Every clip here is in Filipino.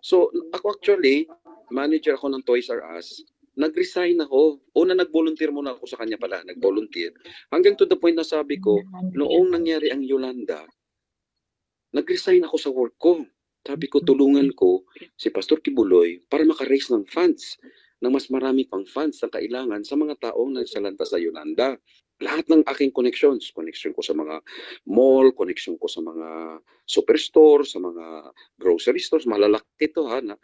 So, ako actually, manager ako ng Toys R Us. Nag-resign ako. Una, nag-volunteer muna ako sa kanya pala. Nag-volunteer. Hanggang to the point na sabi ko, noong nangyari ang Yolanda, nag-resign ako sa work ko. Sabi ko, tulungan ko si Pastor Kibuloy para maka-raise ng funds ng mas marami pang funds na kailangan sa mga taong nagsalanta sa Yolanda lahat ng aking connections, connection ko sa mga mall, connection ko sa mga superstore, sa mga grocery stores, malalaki to ha, na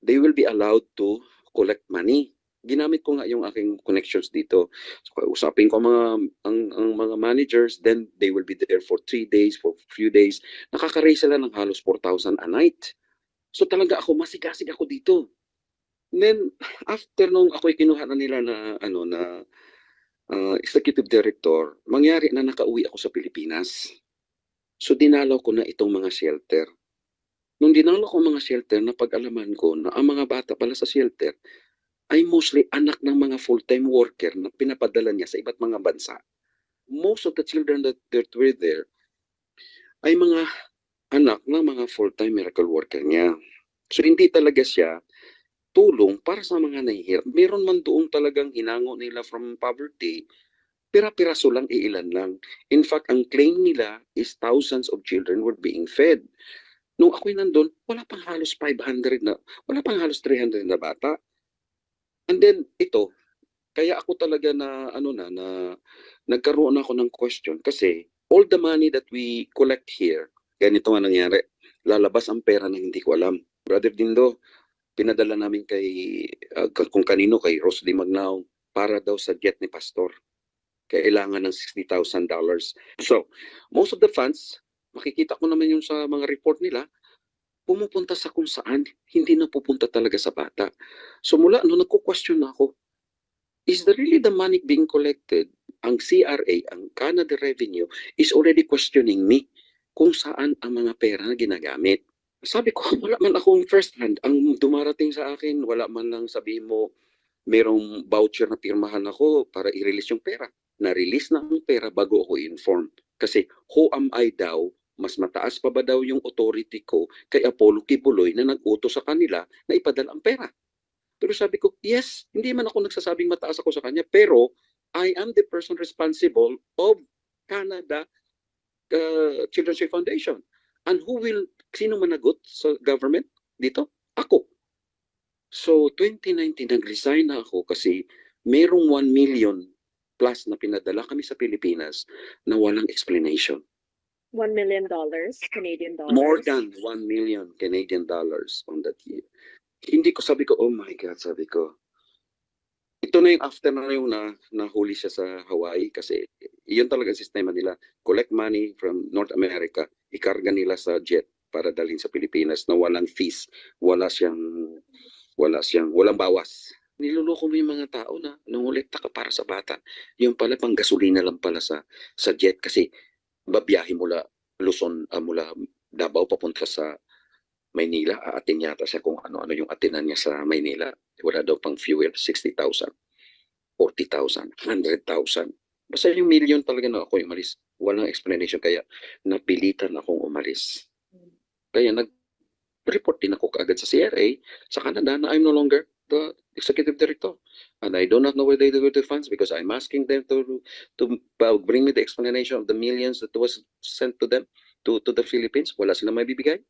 they will be allowed to collect money. Ginamit ko nga yung aking connections dito. So, usapin ko mga ang, ang mga managers, then they will be there for three days, for few days. Nakaka-raise sila ng halos 4,000 a night. So talaga ako, masigasig ako dito. And then after nung ako'y kinuha na nila na ano na uh, executive director, mangyari na nakauwi ako sa Pilipinas. So dinalaw ko na itong mga shelter. Nung dinalaw ko mga shelter, napag-alaman ko na ang mga bata pala sa shelter ay mostly anak ng mga full-time worker na pinapadala niya sa iba't mga bansa. Most of the children that, that were there ay mga anak ng mga full-time miracle worker niya. So hindi talaga siya tulong para sa mga nahihirap. Meron man doong talagang hinango nila from poverty, pira-piraso lang, iilan lang. In fact, ang claim nila is thousands of children were being fed. Nung ako'y nandun, wala pang halos 500 na, wala pang halos 300 na bata. And then, ito, kaya ako talaga na, ano na, na nagkaroon ako ng question kasi all the money that we collect here, ganito nga nangyari, lalabas ang pera na hindi ko alam. Brother Dindo, pinadala namin kay uh, kung kanino kay Rose Di Magnao para daw sa jet ni Pastor. Kailangan ng $60,000. So, most of the funds, makikita ko naman yung sa mga report nila, pumupunta sa kung saan, hindi na pupunta talaga sa bata. So mula ano, nagko-question na ako, is the really the money being collected? Ang CRA, ang Canada Revenue, is already questioning me kung saan ang mga pera na ginagamit sabi ko, wala man akong first hand. Ang dumarating sa akin, wala man lang sabihin mo, merong voucher na pirmahan ako para i-release yung pera. Na-release na ang pera bago ako informed. Kasi who am I daw? Mas mataas pa ba daw yung authority ko kay Apollo Kibuloy na nag-uto sa kanila na ipadala ang pera? Pero sabi ko, yes, hindi man ako nagsasabing mataas ako sa kanya, pero I am the person responsible of Canada uh, Children's Foundation and who will Sino managot sa government dito? Ako. So, 2019, nag-resign na ako kasi merong 1 million plus na pinadala kami sa Pilipinas na walang explanation. 1 million dollars, Canadian dollars. More than 1 million Canadian dollars on that year. Hindi ko sabi ko, oh my God, sabi ko. Ito na yung after na yung na, nahuli siya sa Hawaii kasi yun talaga ang sistema nila. Collect money from North America, ikarga nila sa jet para dalhin sa Pilipinas na walang fees, wala siyang wala siyang walang bawas. Niluloko mo yung mga tao na nangulekta ka para sa bata. Yung pala pang gasolina lang pala sa sa jet kasi babiyahe mula Luzon uh, mula Davao papunta sa Maynila. Aatin yata siya kung ano-ano yung atinan niya sa Maynila. Wala daw pang fuel, 60,000, 40,000, 100,000. Basta yung million talaga na ako yung umalis. Walang explanation kaya napilitan akong umalis. Kaya nag-report din ako kaagad sa CRA sa Canada na I'm no longer the executive director. And I do not know where they do the funds because I'm asking them to to uh, bring me the explanation of the millions that was sent to them to to the Philippines. Wala sila may bibigay.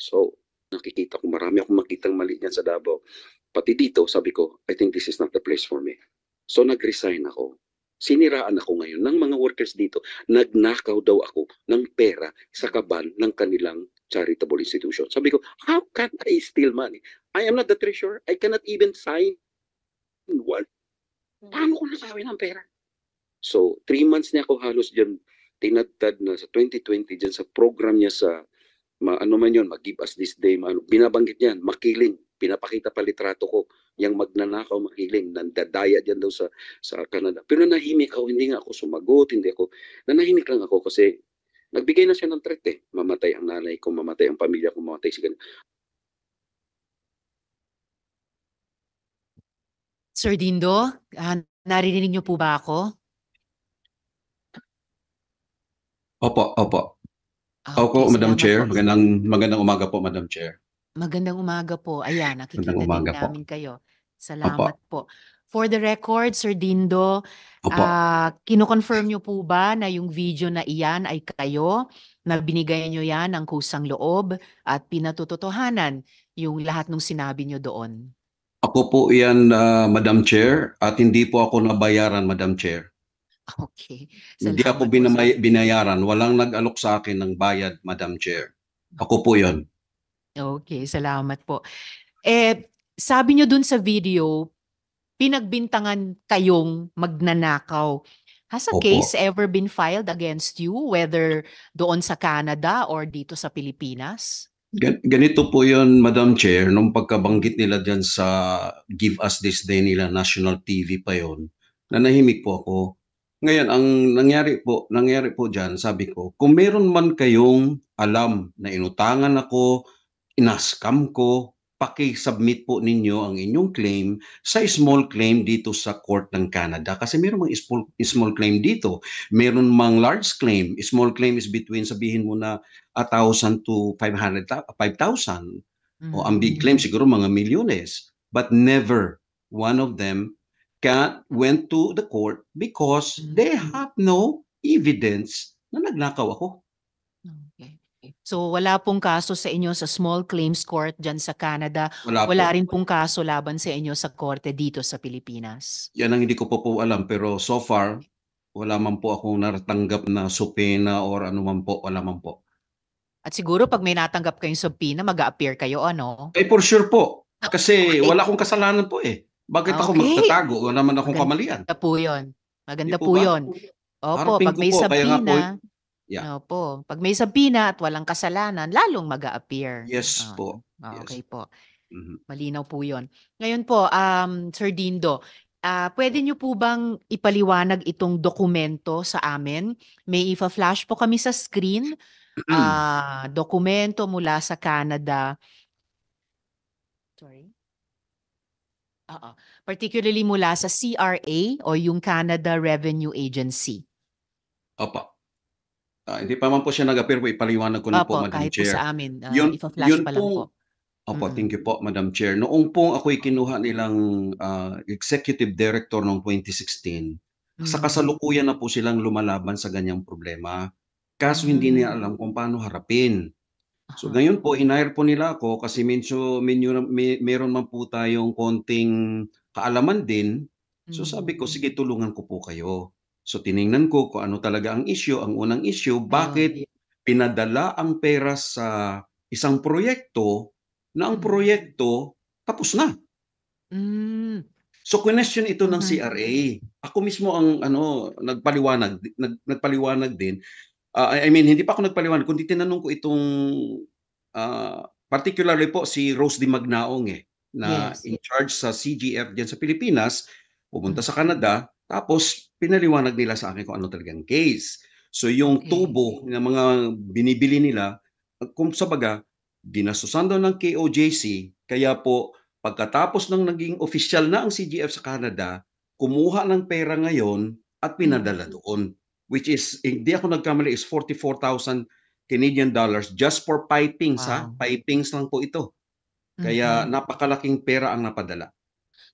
So, nakikita ko marami akong makitang mali niyan sa Davao. Pati dito, sabi ko, I think this is not the place for me. So, nag-resign ako. Siniraan ako ngayon ng mga workers dito. Nagnakaw daw ako ng pera sa kaban ng kanilang charitable institution. Sabi ko, how can I steal money? I am not the treasurer. I cannot even sign one. Hmm. Paano ko nasawi ng pera? So, three months niya ako halos dyan tinadtad na sa 2020 dyan sa program niya sa ma, ano man yun, mag-give us this day, ma, ano, binabanggit niyan, makiling. Pinapakita pa litrato ko, yung magnanakaw, makiling, nandadaya dyan daw sa, sa Canada. Pero nanahimik ako, hindi nga ako sumagot, hindi ako, nanahimik lang ako kasi Nagbigay na siya ng threat eh. Mamatay ang nanay ko, mamatay ang pamilya ko, mamatay si ganun. Sir Dindo, uh, naririnig niyo po ba ako? Opo, opo. Ah, okay, opo, Madam Chair. Po. Magandang, magandang umaga po, Madam Chair. Magandang umaga po. Ayan, nakikita din po. namin kayo. Salamat opo. po. For the record, Sir Dindo, Opo. uh, kinoconfirm nyo po ba na yung video na iyan ay kayo, na binigay nyo yan ng kusang loob at pinatutotohanan yung lahat ng sinabi nyo doon? Ako po iyan, uh, Madam Chair, at hindi po ako nabayaran, Madam Chair. Okay. Salamat hindi ako binamay- binayaran. Walang nag-alok sa akin ng bayad, Madam Chair. Ako po yon. Okay, salamat po. Eh, sabi nyo dun sa video, pinagbintangan kayong magnanakaw. Has a Opo. case ever been filed against you, whether doon sa Canada or dito sa Pilipinas? Ganito po yun, Madam Chair, nung pagkabanggit nila dyan sa Give Us This Day nila, National TV pa yun, nanahimik po ako. Ngayon, ang nangyari po, nangyari po dyan, sabi ko, kung meron man kayong alam na inutangan ako, inaskam ko, paki-submit po ninyo ang inyong claim sa small claim dito sa Court ng Canada kasi meron mga small, small claim dito. Meron mang large claim. Small claim is between sabihin mo na 1,000 to 500 5,000. Mm-hmm. O ang big mm. claim siguro mga milyones. But never one of them can went to the court because they mm. have no evidence na naglakaw ako. So wala pong kaso sa inyo sa small claims court dyan sa Canada. Wala, wala po. rin pong kaso laban sa inyo sa korte dito sa Pilipinas. Yan ang hindi ko po po alam pero so far wala man po akong natanggap na subpoena or ano man po, wala man po. At siguro pag may natanggap kayong subpoena, mag-a-appear kayo, ano? Eh, for sure po. Ah, Kasi okay. wala akong kasalanan po eh. Bakit ah, okay. ako magtatago? Wala naman akong Maganda kamalian. Maganda po yun. Maganda po, po yun. Opo, pag may po, eh. subpoena, Yeah. po. Pag may sabina at walang kasalanan, lalong mag-a-appear. Yes Oh, po. Ah, yes. okay po. Mm-hmm. Malinaw po 'yon. Ngayon po, um, Sir Dindo, ah, pwede niyo po bang ipaliwanag itong dokumento sa amin? May ifa-flash po kami sa screen. ah, dokumento mula sa Canada. Sorry? Oo. Particularly mula sa CRA o yung Canada Revenue Agency. Opo. Ah, hindi pa man po siya nag-appear po, ipaliwanag ko na Opo, po, Madam kahit po Chair. sa amin, ah, Yun- flash yun pa lang po. Opo, Mm-mm. thank you po, Madam Chair. Noong pong ako'y kinuha nilang ah, executive director noong 2016, sa kasalukuyan na po silang lumalaban sa ganyang problema. Kaso hindi mm. nila alam kung paano harapin. So Aha. ngayon po, inire po nila ako kasi medyo, minyo, may, meron man po tayong konting kaalaman din. So sabi ko, mm. sige tulungan ko po kayo. So tiningnan ko kung ano talaga ang issue, ang unang issue, bakit ah, pinadala ang pera sa isang proyekto na ang mm. proyekto tapos na. Mm. So question ito ng mm. CRA. Ako mismo ang ano nagpaliwanag nag, nagpaliwanag din. Uh, I mean hindi pa ako nagpaliwanag kundi tinanong ko itong uh, particularly po si Rose Di Magnaong eh na yes. in charge sa CGF diyan sa Pilipinas, pumunta mm. sa Canada, tapos pinaliwanag nila sa akin kung ano talagang case. So yung okay. tubo ng mga binibili nila, kung sabaga, ginasusan daw ng KOJC, kaya po pagkatapos ng naging official na ang CGF sa Canada, kumuha ng pera ngayon at pinadala mm-hmm. doon. Which is, hindi ako nagkamali, is 44,000 Canadian dollars just for pipings wow. ha. Pipings lang po ito. Kaya mm-hmm. napakalaking pera ang napadala.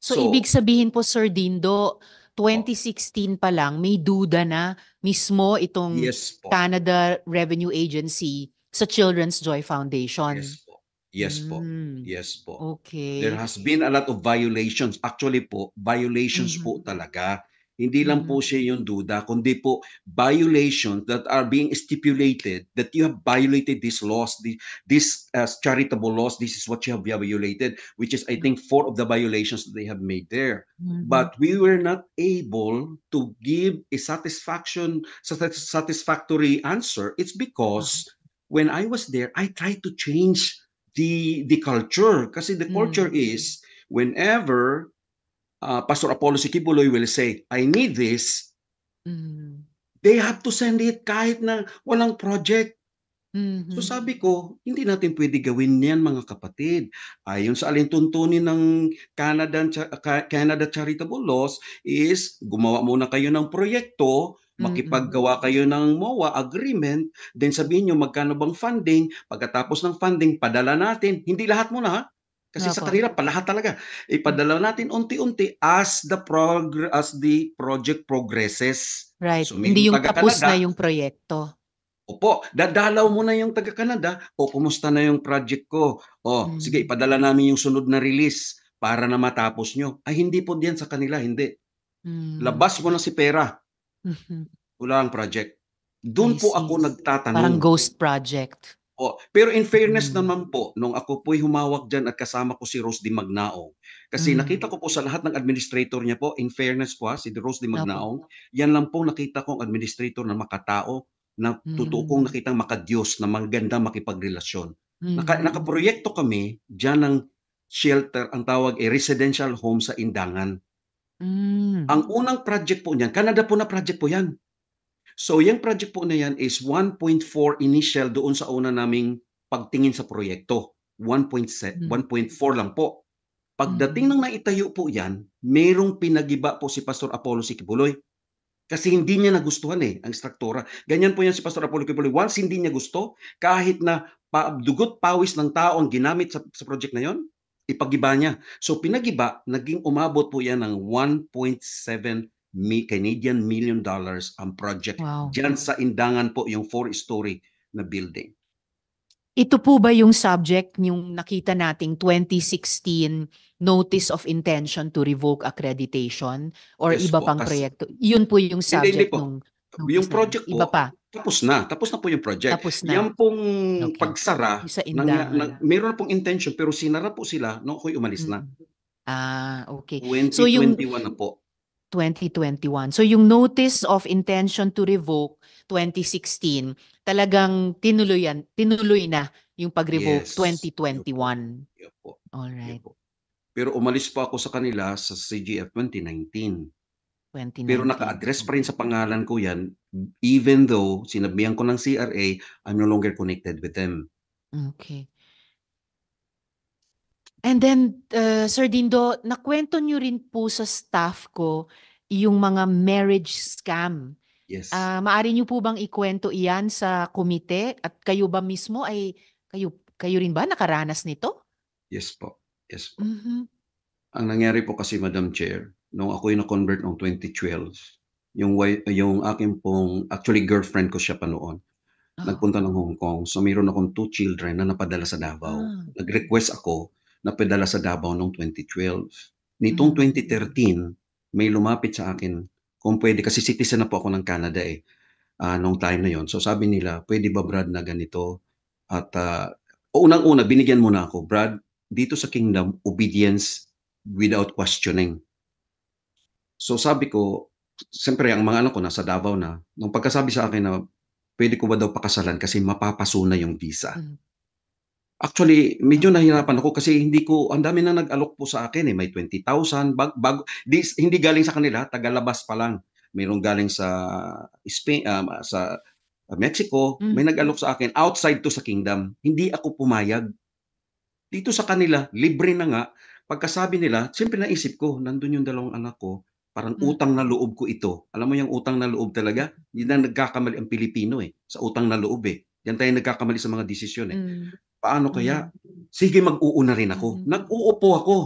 So, so ibig sabihin po Sir Dindo, 2016 pa lang, may duda na mismo itong yes, Canada Revenue Agency sa Children's Joy Foundation. Yes po. Yes po. Mm. Yes po. Okay. There has been a lot of violations. Actually po, violations mm-hmm. po talaga Hindi lang po mm-hmm. siya yung duda, kundi po violations that are being stipulated that you have violated these laws, this, this uh, charitable laws, this is what you have violated, which is, I think, mm-hmm. four of the violations that they have made there. Mm-hmm. But we were not able to give a satisfaction, satisfactory answer. It's because mm-hmm. when I was there, I tried to change the the culture. because the culture mm-hmm. is, whenever uh, Pastor Apollo Sikibuloy will say, I need this, mm-hmm. they have to send it kahit na walang project. Mm-hmm. So sabi ko, hindi natin pwede gawin niyan mga kapatid. Ayon sa alintuntunin ng Canada, Canada Charitable Laws is gumawa muna kayo ng proyekto, mm-hmm. makipaggawa kayo ng MOA agreement, then sabihin nyo magkano bang funding, pagkatapos ng funding, padala natin. Hindi lahat muna ha. Kasi Opo. sa kanila palahat talaga. Ipadala natin unti-unti as the prog- as the project progresses. Right. So, Hindi yung tapos na yung proyekto. Opo, dadalaw mo na yung taga-Canada. O, kumusta na yung project ko? O, hmm. sige, ipadala namin yung sunod na release para na matapos nyo. Ay, hindi po diyan sa kanila, hindi. Hmm. Labas mo na si pera. Mm-hmm. Wala ang project. Doon po ako nagtatanong. Parang ghost project. Opo. Pero in fairness mm. naman po, nung ako po'y humawak dyan at kasama ko si Rose Di Magnaong, kasi mm. nakita ko po sa lahat ng administrator niya po, in fairness po ha, si Rose Di Magnaong, Opo. yan lang po nakita kong administrator na makatao, na mm. totoo kong nakitang makadiyos, na maganda makipagrelasyon. Mm. Naka, nakaproyekto kami dyan ng shelter, ang tawag ay eh, residential home sa Indangan. Mm. Ang unang project po niyan, Canada po na project po yan. So yung project po na yan is 1.4 initial doon sa una naming pagtingin sa proyekto. 1.4 hmm. lang po. Pagdating mm ng naitayo po yan, merong pinagiba po si Pastor Apollo Sikibuloy. Kasi hindi niya nagustuhan eh, ang struktura. Ganyan po yan si Pastor Apollo Kipuloy. Once hindi niya gusto, kahit na pa, dugot pawis ng tao ang ginamit sa, sa project na yon, ipagiba niya. So pinagiba, naging umabot po yan ng 1.7 Canadian million dollars ang project. Wow. Diyan sa Indangan po yung four-story na building. Ito po ba yung subject yung nakita nating 2016 notice of intention to revoke accreditation or yes iba po, pang tas, proyekto? Yun po yung subject hindi, hindi po. nung yung project po, iba pa. tapos na. Tapos na po yung project. Tapos na. Yan pong okay. pagsara, nang, nang, meron pong intention pero sinara po sila no, ako'y umalis mm. na. Hmm. Ah, okay. 2021 so yung, na po. 2021. So yung notice of intention to revoke 2016, talagang tinuluyan, tinuloy na yung pag-revoke yes. 2021. Yep po. All right. Yep Pero umalis pa ako sa kanila sa CGF 2019. 2019. Pero naka-address pa rin sa pangalan ko yan even though sinabihan ko ng CRA, I'm no longer connected with them. Okay. And then, uh, Sir Dindo, nakwento nyo rin po sa staff ko yung mga marriage scam. Yes. Uh, ah, maari nyo po bang ikwento iyan sa komite? At kayo ba mismo ay, kayo, kayo rin ba nakaranas nito? Yes po. Yes po. Mm-hmm. Ang nangyari po kasi, Madam Chair, nung ako'y na-convert noong 2012, yung, yung akin pong, actually girlfriend ko siya pa noon, uh-huh. nagpunta ng Hong Kong. So mayroon akong two children na napadala sa Davao. Uh-huh. Nag-request ako na pedala sa Davao noong 2012. Nitong 2013, hmm. may lumapit sa akin kung pwede, kasi citizen na po ako ng Canada eh, uh, noong time na yon. So sabi nila, pwede ba Brad na ganito? At uh, unang-una, binigyan mo na ako, Brad, dito sa kingdom, obedience without questioning. So sabi ko, siyempre ang mga anak ko nasa Davao na, nung pagkasabi sa akin na pwede ko ba daw pakasalan kasi mapapasuna yung visa. Mm. Actually, medyo nahirapan ako kasi hindi ko, ang dami na nag-alok po sa akin eh. May 20,000, bag, bag, di, hindi galing sa kanila, tagalabas pa lang. Mayroong galing sa Spain, um, sa Mexico, mm. may nag-alok sa akin, outside to sa kingdom. Hindi ako pumayag. Dito sa kanila, libre na nga. Pagkasabi nila, siyempre naisip ko, nandun yung dalawang anak ko, parang mm. utang na loob ko ito. Alam mo yung utang na loob talaga? Hindi na nagkakamali ang Pilipino eh, sa utang na loob eh. Yan tayo nagkakamali sa mga desisyon eh. Mm. Paano mm. kaya? Sige, mag-uuna rin ako. Mm. Nag-uupo ako.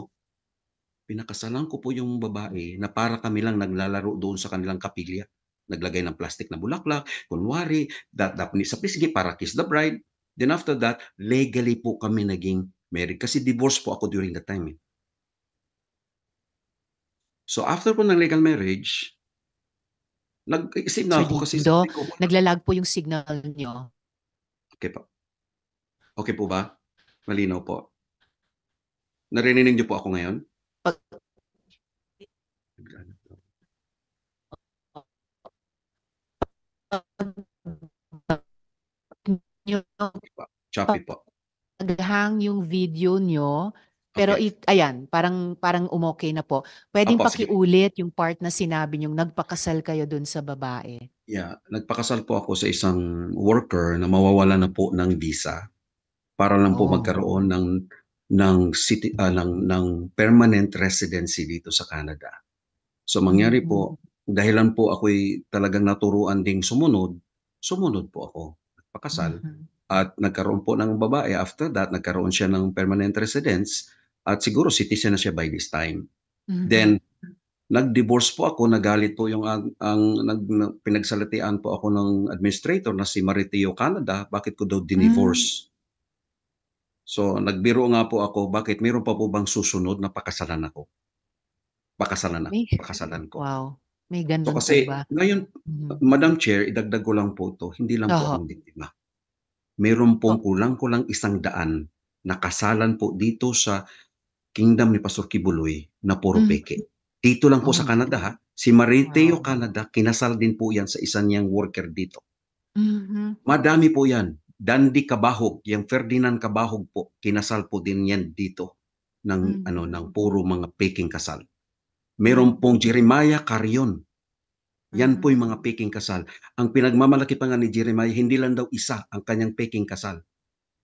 Pinakasalan ko po yung babae na para kami lang naglalaro doon sa kanilang kapilya. Naglagay ng plastic na bulaklak, kunwari, dadapni sa pisgi para kiss the bride. Then after that, legally po kami naging married. Kasi divorce po ako during that time. Eh. So after po ng legal marriage, nag-signal eh, so, ako kasi. Do, naglalag po yung signal nyo. Okay po. Okay po ba? Malinaw po. Narinig niyo po ako ngayon? Choppy po. Naghang yung video nyo, pero okay. it, ayan, parang parang umokay na po. Pwedeng Apo, pakiulit sige. yung part na sinabi yung nagpakasal kayo dun sa babae. Yeah, nagpakasal po ako sa isang worker na mawawala na po ng visa para lang po oh. magkaroon ng ng city uh, ng ng permanent residency dito sa Canada. So mangyari po mm. dahilan po ako'y talagang naturuan ding sumunod, sumunod po ako. Nagpakasal mm-hmm. at nagkaroon po ng babae after that nagkaroon siya ng permanent residence at siguro citizen na siya by this time. Mm-hmm. Then nag-divorce po ako, nagalit po yung ang, ang nag, pinagsalatian po ako ng administrator na si Mariteo Canada, bakit ko daw dinivorce? Mm. So nagbiro nga po ako, bakit meron pa po bang susunod na pakasalan ako? Pakasalan ako, may, pakasalan ko. Wow. May ganun so, kasi ba? Ngayon, mm-hmm. Madam Chair, idagdag ko lang po to, hindi lang uh po ang biktima. Meron pong oh. kulang-kulang isang daan na kasalan po dito sa kingdom ni Pastor Kibuloy na puro mm-hmm. peke. Dito lang po oh. sa Canada ha. Si Mariteo, wow. Canada, kinasal din po yan sa isang niyang worker dito. Mm-hmm. Madami po yan. Dandy Kabahog, yung Ferdinand Kabahog po, kinasal po din yan dito ng mm. ano ng puro mga peking kasal. Meron pong Jeremiah Carion. Yan mm. Ah. po yung mga peking kasal. Ang pinagmamalaki pa nga ni Jeremiah, hindi lang daw isa ang kanyang peking kasal.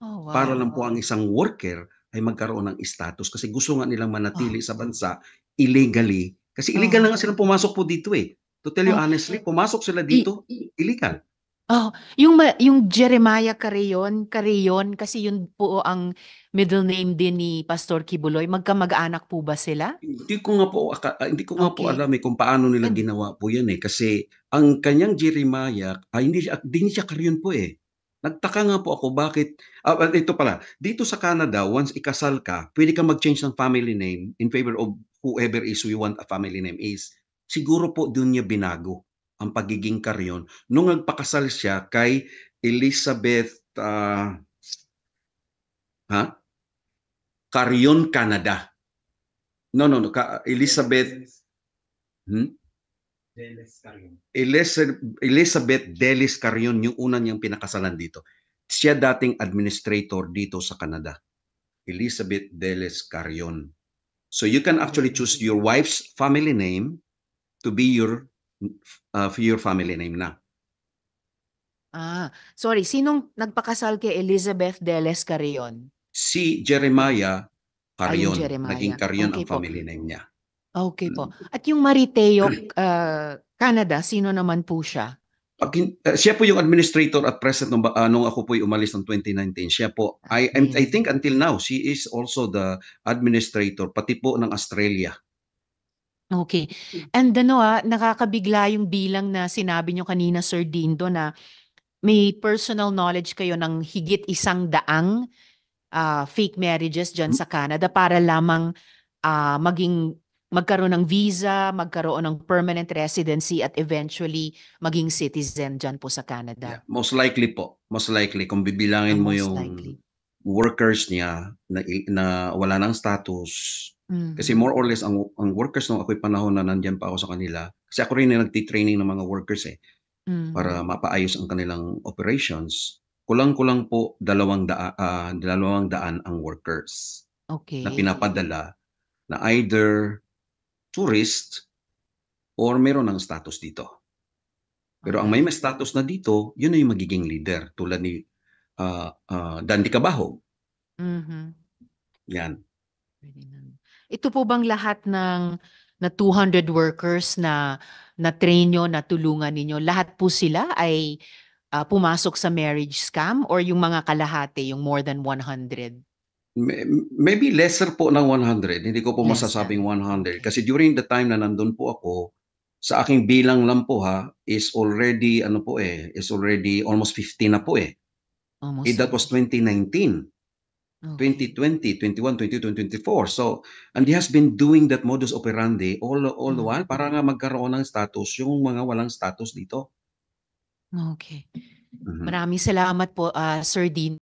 Oh, wow. Para lang po ang isang worker ay magkaroon ng status kasi gusto nga nilang manatili oh. sa bansa illegally kasi illegal oh. na nga silang pumasok po dito eh. To tell you oh. honestly, pumasok sila dito, I, illegal. Oh, yung yung Jeremiah Carreon, Carreon kasi yun po ang middle name din ni Pastor Kibuloy. Magkamag-anak po ba sila? Hindi ko nga po ah, hindi ko nga okay. po alam eh kung paano nila ginawa po 'yan eh kasi ang kanyang Jeremiah ay ah, hindi din siya Carreon po eh. Nagtaka nga po ako bakit uh, ito pala dito sa Canada once ikasal ka, pwede ka mag-change ng family name in favor of whoever is we want a family name is. Siguro po doon niya binago ang pagiging karyon nung nagpakasal siya kay Elizabeth uh, ha? Carrion Canada. No, no, no. Ka- Elizabeth hmm? Delis Carion. Elizabeth Delis Carion yung una niyang pinakasalan dito. Siya dating administrator dito sa Canada. Elizabeth Delis Carion. So you can actually choose your wife's family name to be your uh, for your family name na. Ah, sorry. Sinong nagpakasal kay Elizabeth Deles Carrion? Si Jeremiah Carrion. Naging Carrion Okay ang po. family name niya. Okay po. Mm. At yung Mariteo ah, Canada, sino naman po siya? Pag, hin- eh, siya po yung administrator at president nung, ba- ah, nung ako po umalis noong 2019. Siya po, I, I'm- I think until now, she is also the administrator, pati po ng Australia. Okay. Hmm. And ano ah, nakakabigla yung bilang na sinabi nyo kanina, Sir Dindo, na may personal knowledge kayo ng higit isang daang uh, fake marriages dyan hmm. sa Canada para lamang uh, maging magkaroon ng visa, magkaroon ng permanent residency at eventually maging citizen dyan po sa Canada. Yeah, most likely po. Most likely kung bibilangin oh, mo yung likely workers niya na, na wala ng status. Mm. Kasi more or less, ang, ang workers nung ako'y panahon na nandyan pa ako sa kanila, kasi ako rin na nagtitraining ng mga workers eh, mm. para mapaayos ang kanilang operations, kulang-kulang po dalawang, da, uh, dalawang daan ang workers okay. na pinapadala na either tourist or meron ng status dito. Pero okay. ang may may status na dito, yun na yung magiging leader tulad ni uh, ah, uh, ah, di Kabaho. Mm-hmm. Yan. Ito po bang lahat ng na 200 workers na na-train nyo, tulungan ninyo, lahat po sila ay uh, pumasok sa marriage scam or yung mga kalahati, yung more than 100? Maybe lesser po ng 100. Hindi ko po lesser. masasabing 100. Kasi during the time na nandun po ako, sa aking bilang lang po ha, is already, ano po eh, is already almost 50 na po eh. Almost. And eh, that was 2019. Okay. 2020, 21, 22, 24. So, and he has been doing that modus operandi all all the mm-hmm. while para nga magkaroon ng status yung mga walang status dito. Okay. Mm-hmm. Maraming salamat po, uh, Sir Dean.